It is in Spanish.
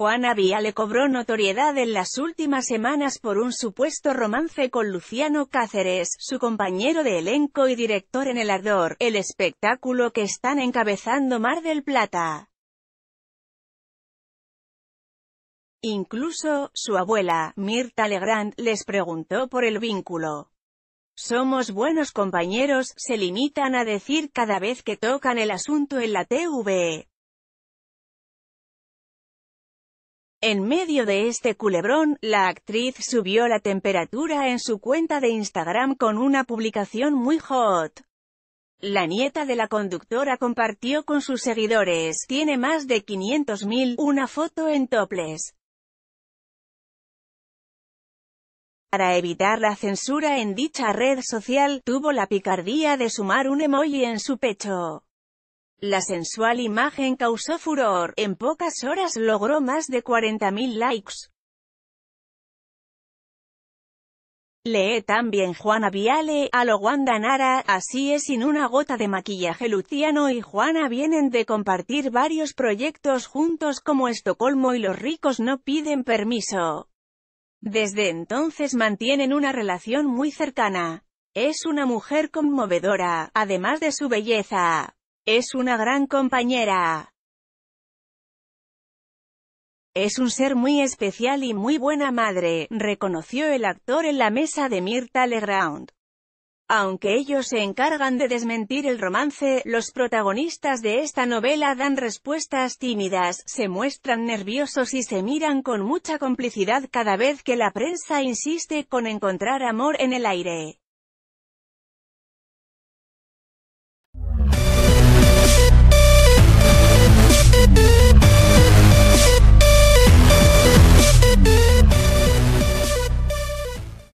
Juana le cobró notoriedad en las últimas semanas por un supuesto romance con Luciano Cáceres, su compañero de elenco y director en El Ardor, el espectáculo que están encabezando Mar del Plata. Incluso, su abuela, Mirta Legrand, les preguntó por el vínculo. Somos buenos compañeros, se limitan a decir cada vez que tocan el asunto en la TV. En medio de este culebrón, la actriz subió la temperatura en su cuenta de Instagram con una publicación muy hot. La nieta de la conductora compartió con sus seguidores, tiene más de 500.000, una foto en toples. Para evitar la censura en dicha red social, tuvo la picardía de sumar un emoji en su pecho. La sensual imagen causó furor, en pocas horas logró más de 40.000 likes. Lee también Juana Viale, a lo Wanda Nara, así es sin una gota de maquillaje Luciano y Juana vienen de compartir varios proyectos juntos como Estocolmo y Los ricos no piden permiso. Desde entonces mantienen una relación muy cercana. Es una mujer conmovedora, además de su belleza. Es una gran compañera. Es un ser muy especial y muy buena madre, reconoció el actor en la mesa de Mirta Legrand. Aunque ellos se encargan de desmentir el romance, los protagonistas de esta novela dan respuestas tímidas, se muestran nerviosos y se miran con mucha complicidad cada vez que la prensa insiste con encontrar amor en el aire.